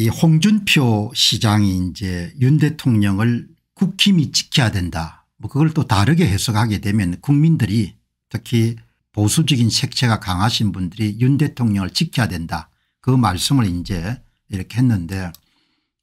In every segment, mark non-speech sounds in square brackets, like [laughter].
이 홍준표 시장이 이제 윤 대통령을 국힘이 지켜야 된다. 뭐 그걸 또 다르게 해석하게 되면 국민들이 특히 보수적인 색채가 강하신 분들이 윤 대통령을 지켜야 된다. 그 말씀을 이제 이렇게 했는데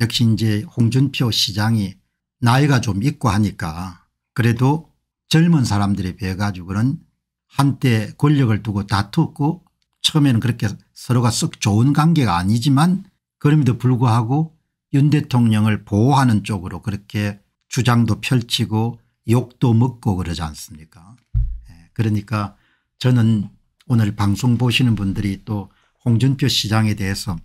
역시 이제 홍준표 시장이 나이가 좀 있고 하니까 그래도 젊은 사람들에 비해 가지고는 한때 권력을 두고 다투고 처음에는 그렇게 서로가 썩 좋은 관계가 아니지만 그럼에도 불구하고 윤 대통령을 보호하는 쪽으로 그렇게 주장도 펼치고 욕도 먹고 그러지 않습니까 예, 그러니까 저는 오늘 방송 보시는 분들이 또 홍준표 시장에 대해서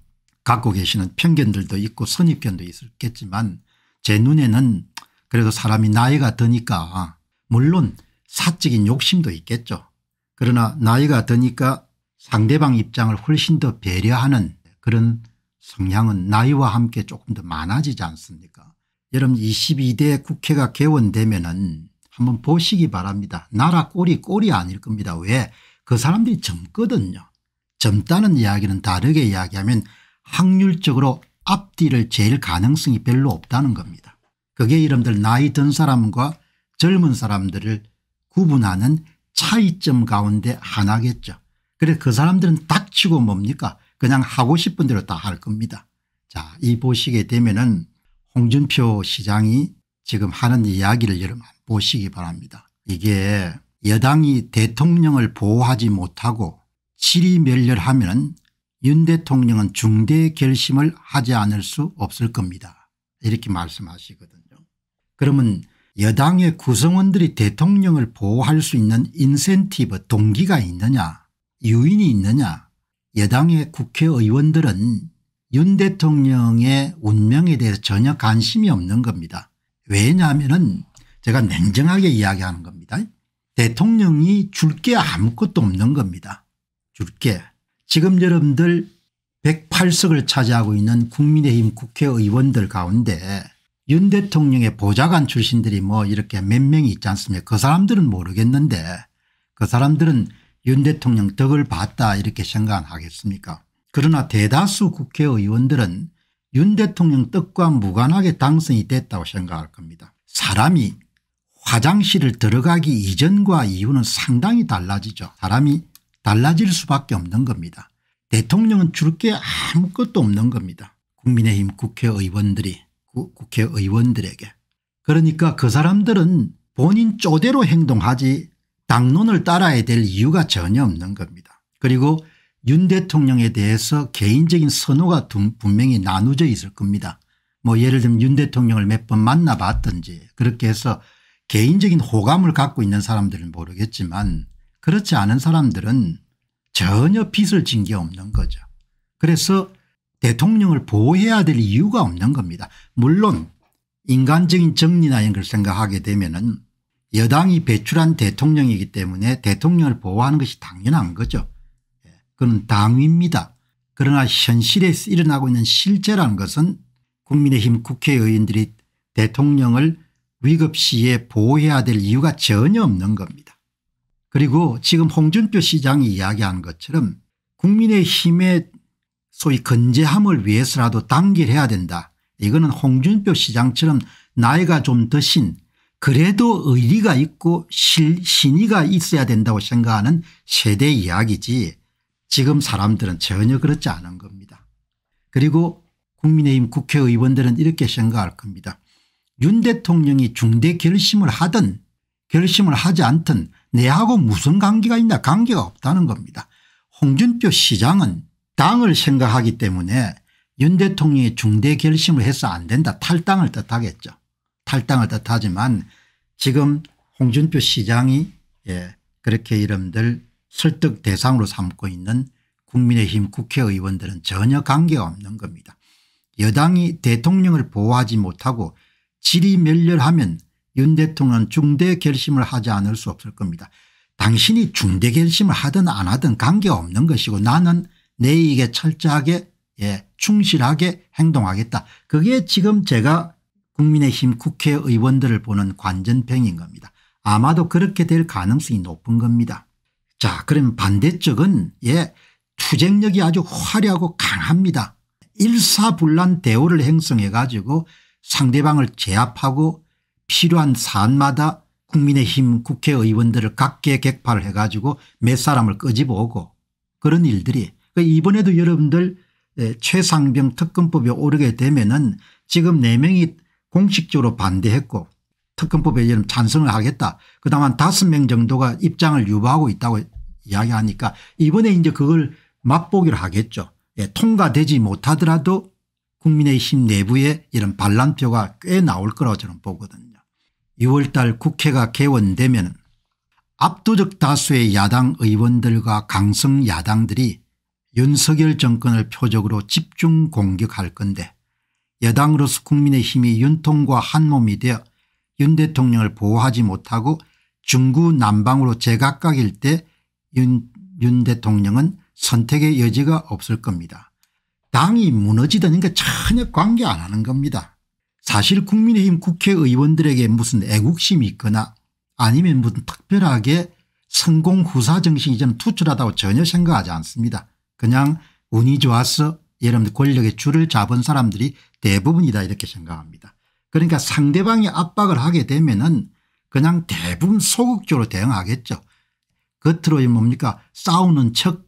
갖고 계시는 편견들도 있고 선입견도 있겠지만 제 눈에는 그래도 사람이 나이가 드니까 물론 사적인 욕심도 있겠죠. 그러나 나이가 드니까 상대방 입장을 훨씬 더 배려하는 그런 성향은 나이와 함께 조금 더 많아지지 않습니까 여러분 22대 국회가 개원되면 은 한번 보시기 바랍니다. 나라 꼴이 꼴이 아닐 겁니다. 왜그 사람들이 젊거든요. 젊다는 이야기는 다르게 이야기하면 확률적으로 앞뒤를 제일 가능성이 별로 없다는 겁니다. 그게 이름들 나이 든 사람과 젊은 사람들을 구분하는 차이점 가운데 하나겠죠. 그래 그 사람들은 닥치고 뭡니까 그냥 하고 싶은 대로 다 할 겁니다. 자, 이 보시게 되면은 홍준표 시장이 지금 하는 이야기를 여러분 보시기 바랍니다. 이게 여당이 대통령을 보호하지 못하고 질이 멸렬하면 윤 대통령은 중대 결심을 하지 않을 수 없을 겁니다. 이렇게 말씀하시거든요. 그러면 여당의 구성원들이 대통령을 보호할 수 있는 인센티브 동기가 있느냐 유인이 있느냐 여당의 국회의원들은 윤 대통령의 운명에 대해서 전혀 관심이 없는 겁니다. 왜냐하면 은 제가 냉정하게 이야기하는 겁니다. 대통령이 줄 게 아무것도 없는 겁니다. 줄 게. 지금 여러분들 108석을 차지하고 있는 국민의힘 국회의원들 가운데 윤 대통령의 보좌관 출신들이 뭐 이렇게 몇 명이 있지 않습니까 그 사람들은 모르겠는데 그 사람들은 윤 대통령 덕을 봤다 이렇게 생각하겠습니까 그러나 대다수 국회의원들은 윤 대통령 뜻과 무관하게 당선이 됐다고 생각할 겁니다. 사람이 화장실을 들어가기 이전과 이후는 상당히 달라지죠. 사람이 달라질 수밖에 없는 겁니다. 대통령은 줄 게 아무것도 없는 겁니다. 국민의힘 국회의원들이 구, 국회의원들에게. 그러니까 그 사람들은 본인 쪼대로 행동하지 당론을 따라야 될 이유가 전혀 없는 겁니다. 그리고 윤 대통령에 대해서 개인적인 선호가 분명히 나누져 있을 겁니다. 뭐 예를 들면 윤 대통령을 몇 번 만나봤든지 그렇게 해서 개인적인 호감을 갖고 있는 사람들은 모르겠지만 그렇지 않은 사람들은 전혀 빚을 진 게 없는 거죠. 그래서 대통령을 보호해야 될 이유가 없는 겁니다. 물론 인간적인 정리나 이런 걸 생각하게 되면 은 여당이 배출한 대통령이기 때문에 대통령을 보호하는 것이 당연한 거죠. 예, 그건 당위입니다. 그러나 현실에 서 일어나고 있는 실제라는 것은 국민의힘 국회의원들이 대통령을 위급 시에 보호해야 될 이유가 전혀 없는 겁니다. 그리고 지금 홍준표 시장이 이야기한 것처럼 국민의힘의 소위 건재함을 위해서라도 단결해야 된다. 이거는 홍준표 시장처럼 나이가 좀 드신 그래도 의리가 있고 실, 신의가 있어야 된다고 생각하는 세대 이야기지 지금 사람들은 전혀 그렇지 않은 겁니다. 그리고 국민의힘 국회의원들은 이렇게 생각할 겁니다. 윤 대통령이 중대 결심을 하든 결심을 하지 않든 내하고 무슨 관계가 있나 관계가 없다는 겁니다. 홍준표 시장은 당을 생각하기 때문에 윤 대통령이 중대 결심을 해서 안 된다 탈당을 뜻하겠죠. 탈당을 뜻하지만 지금 홍준표 시장이 예, 그렇게 이름들 설득 대상으로 삼고 있는 국민의힘 국회의원들은 전혀 관계가 없는 겁니다. 여당이 대통령을 보호하지 못하고 질이 멸렬하면 윤 대통령은 중대 결심을 하지 않을 수 없을 겁니다. 당신이 중대 결심을 하든 안 하든 관계없는 것이고 나는 내 이익에 철저하게 예, 충실하게 행동하겠다. 그게 지금 제가 국민의힘 국회의원들을 보는 관전평인 겁니다. 아마도 그렇게 될 가능성이 높은 겁니다. 자 그럼 반대쪽은 예 투쟁력이 아주 화려하고 강합니다. 일사불란 대우를 행성해 가지고 상대방을 제압하고 필요한 사안마다 국민의힘 국회의원들을 각계 객파를 해가지고 몇 사람을 끄집어오고 그런 일들이 그 이번에도 여러분들 예, 최상병 특검법에 오르게 되면 은 지금 4명이 공식적으로 반대했고 특검법에 의하면 찬성을 하겠다. 그다만 다섯 명 정도가 입장을 유보하고 있다고 이야기하니까 이번에 이제 그걸 맛보기로 하겠죠. 예, 통과되지 못하더라도 국민의힘 내부에 이런 반란표가 꽤 나올 거라고 저는 보거든요. 6월 달 국회가 개원되면 압도적 다수의 야당 의원들과 강성 야당들이 윤석열 정권을 표적으로 집중 공격할 건데 여당으로서 국민의힘이 윤통과 한몸이 되어 윤 대통령을 보호하지 못하고 중구 난방으로 제각각일 때 윤, 윤 대통령은 선택의 여지가 없을 겁니다. 당이 무너지다는 게 전혀 관계 안 하는 겁니다. 사실 국민의힘 국회의원들에게 무슨 애국심이 있거나 아니면 무슨 특별하게 성공 후사 정신이 좀 투철하다고 전혀 생각하지 않습니다. 그냥 운이 좋았어 여러분들 권력의 줄을 잡은 사람들이 대부분이다 이렇게 생각합니다. 그러니까 상대방이 압박을 하게 되면 은 그냥 대부분 소극적으로 대응하겠죠. 겉으로 뭡니까 싸우는 척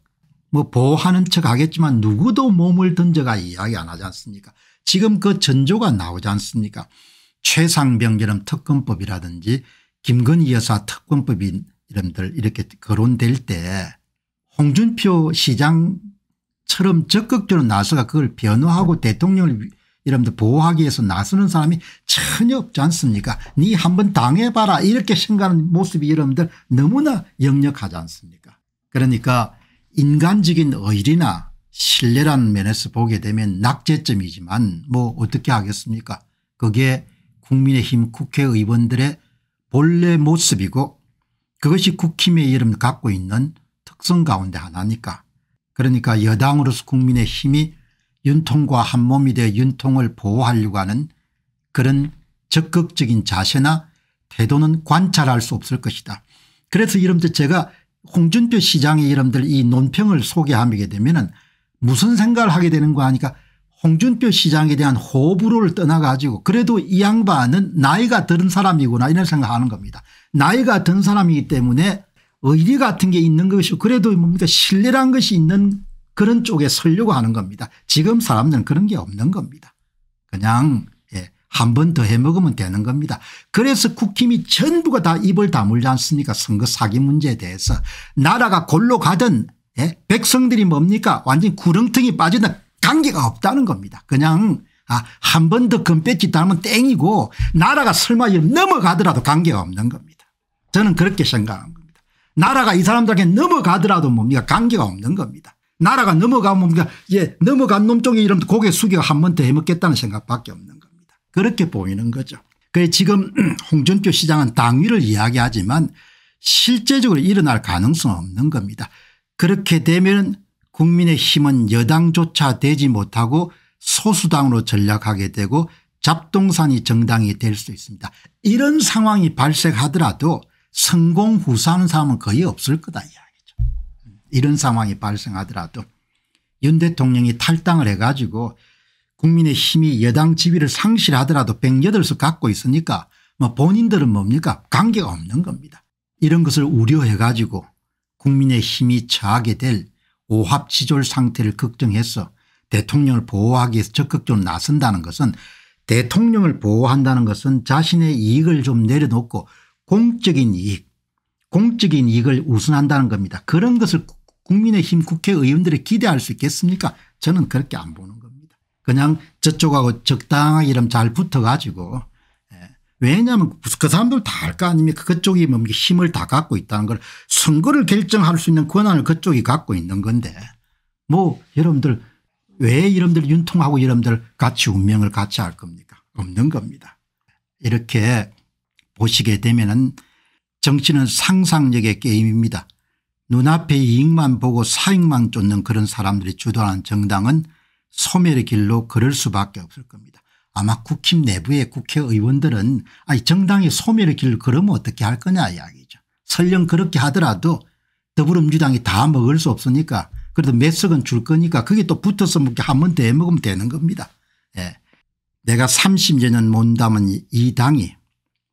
뭐 보호하는 척 하겠지만 누구도 몸을 던져가 이야기 안 하지 않습니까 지금 그 전조가 나오지 않습니까 최상병처럼 특검법이라든지 김건희 여사 특검법이 이름들 이렇게 거론될 때 홍준표 시장 처럼 적극적으로 나서가 그걸 변호하고 대통령을 여러분들 보호하기 위해서 나서는 사람이 전혀 없지 않습니까 니 한번 당해봐라 이렇게 생각하는 모습이 여러분들 너무나 역력하지 않습니까 그러니까 인간적인 의리나 신뢰라는 면에서 보게 되면 낙제점이지만 뭐 어떻게 하겠습니까 그게 국민의힘 국회의원들의 본래 모습이고 그것이 국힘의 이름 갖고 있는 특성 가운데 하나니까 그러니까 여당으로서 국민의 힘이 윤통과 한몸이 돼 윤통을 보호하려고 하는 그런 적극적인 자세나 태도는 관찰할 수 없을 것이다. 그래서 이름들 제가 홍준표 시장의 이름들 이 논평을 소개하게 되면은 무슨 생각을 하게 되는 거 하니까 홍준표 시장에 대한 호불호를 떠나가지고 그래도 이 양반은 나이가 든 사람이구나 이런 생각하는 겁니다. 나이가 든 사람이기 때문에 의리 같은 게 있는 것이고 그래도 뭡니까 신뢰란 것이 있는 그런 쪽에 설려고 하는 겁니다. 지금 사람들은 그런 게 없는 겁니다. 그냥 예, 한 번 더 해먹으면 되는 겁니다. 그래서 국힘이 전부가 다 입을 다물지 않습니까 선거 사기 문제에 대해서 나라가 골로 가든 예? 백성들이 뭡니까 완전 히 구렁텅이 빠지는 관계가 없다는 겁니다. 그냥 아, 한 번 더 금배지 따면 땡이고 나라가 설마 넘어가더라도 관계가 없는 겁니다. 저는 그렇게 생각합니다. 나라가 이 사람들에게 넘어가더라도 뭡니까 뭐 관계가 없는 겁니다. 나라가 넘어가면 뭡니까 예, 넘어간 놈 쪽에 이름 도 고개 숙여 한 번 더 해먹겠다는 생각밖에 없는 겁니다. 그렇게 보이는 거죠. 그래 지금 [clears throat] 홍준표 시장은 당위를 이야기하지만 실제적으로 일어날 가능성은 없는 겁니다. 그렇게 되면 국민의 힘은 여당조차 되지 못하고 소수당으로 전락하게 되고 잡동산이 정당이 될 수 있습니다. 이런 상황이 발생하더라도 성공 후사하는 사람은 거의 없을 거다 이야기죠. 이런 상황이 발생하더라도 윤 대통령이 탈당을 해가지고 국민의 힘이 여당 지위를 상실하더라도 108석 갖고 있으니까 뭐 본인들은 뭡니까 관계가 없는 겁니다. 이런 것을 우려해 가지고 국민의 힘이 처하게 될 오합지졸 상태를 걱정해서 대통령을 보호하기 위해서 적극적으로 나선다는 것은 대통령을 보호한다는 것은 자신의 이익을 좀 내려놓고 공적인 이익 공적인 이익을 우선한다는 겁니다. 그런 것을 국민의힘 국회의원들이 기대할 수 있겠습니까 저는 그렇게 안 보는 겁니다. 그냥 저쪽하고 적당하게 이름 잘 붙어가지고 예. 왜냐하면 그 사람들 다알거 아닙니까 그쪽이 뭐 힘을 다 갖고 있다는 걸 선거를 결정할 수 있는 권한을 그쪽이 갖고 있는 건데 뭐 여러분들 왜 여러분들 윤통하고 여러분들 같이 운명을 같이 할 겁니까 없는 겁니다. 이렇게 보시게 되면은 정치는 상상력의 게임입니다. 눈앞에 이익만 보고 사익만 쫓는 그런 사람들이 주도하는 정당은 소멸의 길로 걸을 수밖에 없을 겁니다. 아마 국힘 내부의 국회의원들은 아니 정당이 소멸의 길을 걸으면 어떻게 할 거냐 이야기죠. 설령 그렇게 하더라도 더불어민주당이 다 먹을 수 없으니까 그래도 몇 석은 줄 거니까 그게 또 붙어서 한번더먹으면 되는 겁니다. 예. 내가 30여 년 몬다면 이 당이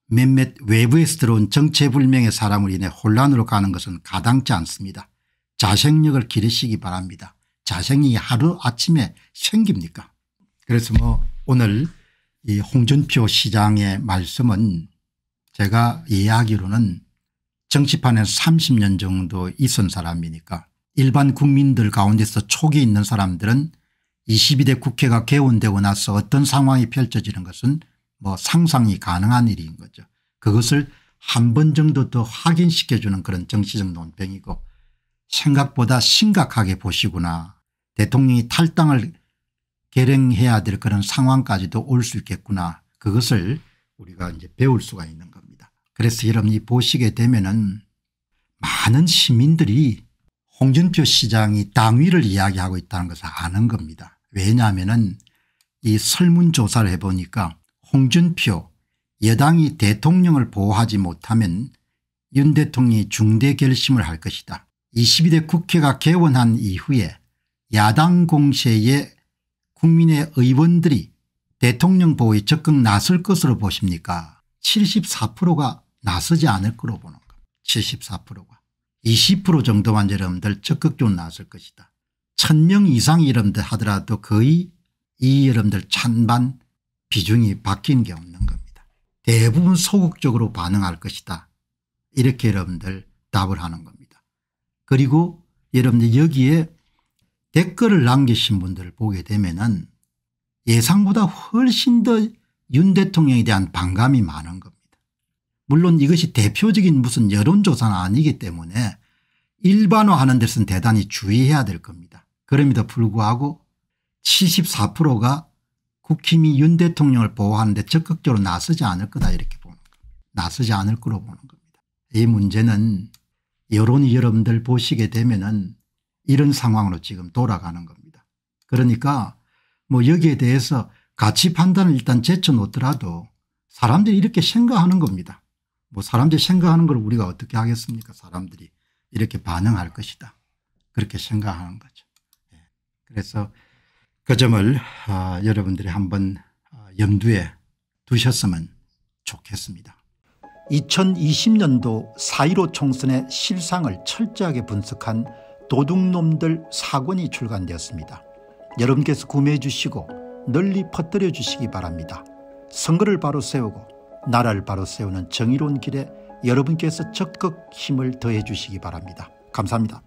몇몇 외부에서 들어온 정체불명의 사람을 인해 혼란으로 가는 것은 가당치 않습니다. 자생력을 기르시기 바랍니다. 자생이 하루아침에 생깁니까 그래서 뭐 오늘 이 홍준표 시장의 말씀은 제가 이해하기로는 정치판에 30년 정도 있은 사람이니까 일반 국민들 가운데서 초기 있는 사람들은 22대 국회가 개원되고 나서 어떤 상황이 펼쳐지는 것은 뭐 상상이 가능한 일인 거죠. 그것을 한 번 정도 더 확인시켜주는 그런 정치적 논평이고 생각보다 심각하게 보시구나. 대통령이 탈당을 계량해야 될 그런 상황까지도 올 수 있겠구나. 그것을 우리가 이제 배울 수가 있는 겁니다. 그래서 여러분이 보시게 되면은 많은 시민들이 홍준표 시장이 당위를 이야기하고 있다는 것을 아는 겁니다. 왜냐하면은 이 설문조사를 해보니까 홍준표 여당이 대통령을 보호하지 못하면 윤 대통령이 중대 결심을 할 것이다. 22대 국회가 개원한 이후에 야당 공세에 국민의 의원들이 대통령 보호에 적극 나설 것으로 보십니까 74%가 나서지 않을 거로 보는 겁니다. 74%가 20% 정도만 여러분들 적극적으로 나설 것이다. 1000명 이상 이름들 하더라도 거의 이 여러분들 찬반 비중이 바뀐 게 없는 겁니다. 대부분 소극적으로 반응할 것이다. 이렇게 여러분들 답을 하는 겁니다. 그리고 여러분들 여기에 댓글을 남기신 분들을 보게 되면은 예상보다 훨씬 더 윤 대통령에 대한 반감이 많은 겁니다. 물론 이것이 대표적인 무슨 여론조사는 아니기 때문에 일반화하는 데서는 대단히 주의해야 될 겁니다. 그럼에도 불구하고 74%가 국힘이 윤 대통령을 보호하는데 적극적으로 나서지 않을 거다 이렇게 보는 겁니다. 나서지 않을 거로 보는 겁니다. 이 문제는 여론이 여러분들 보시게 되면은 이런 상황으로 지금 돌아가는 겁니다. 그러니까 뭐 여기에 대해서 가치 판단을 일단 제쳐놓더라도 사람들이 이렇게 생각하는 겁니다. 뭐 사람들이 생각하는 걸 우리가 어떻게 하겠습니까 사람들이 이렇게 반응할 것이다. 그렇게 생각하는 거죠. 예. 그래서 그 점을 아, 여러분들이 한번 아, 염두에 두셨으면 좋겠습니다. 2020년도 4.15 총선의 실상을 철저하게 분석한 도둑놈들 사권이 출간되었습니다. 여러분께서 구매해 주시고 널리 퍼뜨려 주시기 바랍니다. 선거를 바로 세우고 나라를 바로 세우는 정의로운 길에 여러분께서 적극 힘을 더해 주시기 바랍니다. 감사합니다.